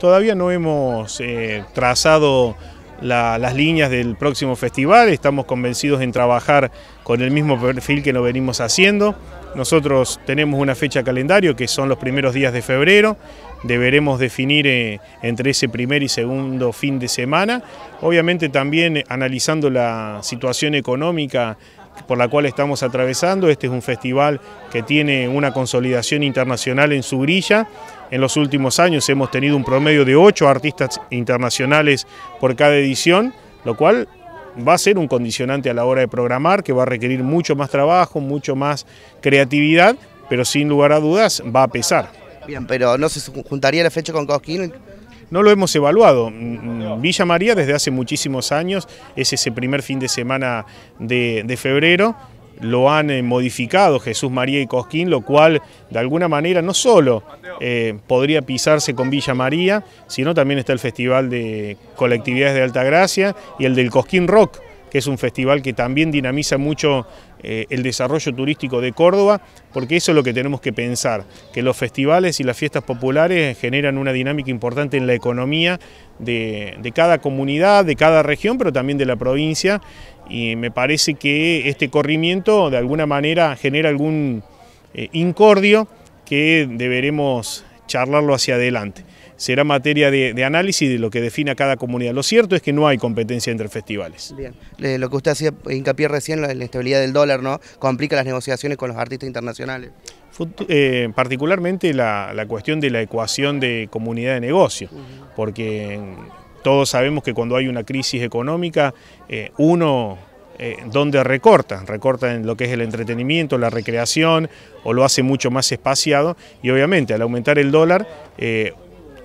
Todavía no hemos eh, trazado las líneas del próximo festival, estamos convencidos en trabajar con el mismo perfil que lo venimos haciendo. Nosotros tenemos una fecha calendario que son los primeros días de febrero, deberemos definir eh, entre ese primer y segundo fin de semana, obviamente también analizando la situación económica por la cual estamos atravesando, este es un festival que tiene una consolidación internacional en su grilla, en los últimos años hemos tenido un promedio de ocho artistas internacionales por cada edición, lo cual va a ser un condicionante a la hora de programar, que va a requerir mucho más trabajo, mucho más creatividad, pero sin lugar a dudas va a pesar. Bien, pero ¿no se juntaría la fecha con Cosquín? No lo hemos evaluado. Mm, mm, Villa María desde hace muchísimos años es ese primer fin de semana de, de febrero lo han eh, modificado Jesús María y Cosquín, lo cual de alguna manera no solo eh, podría pisarse con Villa María, sino también está el Festival de Colectividades de Alta Gracia y el del Cosquín Rock, que es un festival que también dinamiza mucho eh, el desarrollo turístico de Córdoba, porque eso es lo que tenemos que pensar, que los festivales y las fiestas populares generan una dinámica importante en la economía de, cada comunidad, de cada región, pero también de la provincia. Y me parece que este corrimiento de alguna manera genera algún eh, incordio que deberemos charlarlo hacia adelante. Será materia de, análisis de lo que defina cada comunidad. Lo cierto es que no hay competencia entre festivales. Bien, eh, lo que usted hacía hincapié recién, la estabilidad del dólar, ¿no? Complica las negociaciones con los artistas internacionales. Eh, particularmente la, cuestión de la ecuación de comunidad de negocio, porque todos sabemos que cuando hay una crisis económica, eh, uno eh, donde recorta, recorta en lo que es el entretenimiento, la recreación, o lo hace mucho más espaciado, y obviamente al aumentar el dólar,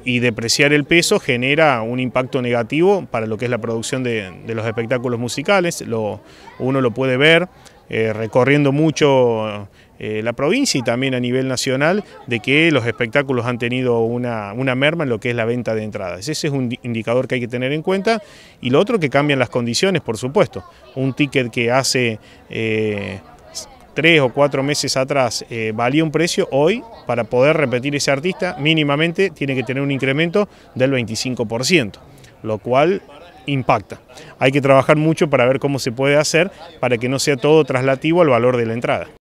y depreciar el peso genera un impacto negativo para lo que es la producción de, los espectáculos musicales. Lo, uno lo puede ver recorriendo mucho eh, la provincia y también a nivel nacional de que los espectáculos han tenido una, merma en lo que es la venta de entradas. Ese es un indicador que hay que tener en cuenta y lo otro que cambian las condiciones, por supuesto. Un ticket que hace... Eh, tres o cuatro meses atrás eh, valía un precio, hoy para poder repetir ese artista mínimamente tiene que tener un incremento del 25%, lo cual impacta. Hay que trabajar mucho para ver cómo se puede hacer para que no sea todo traslativo al valor de la entrada.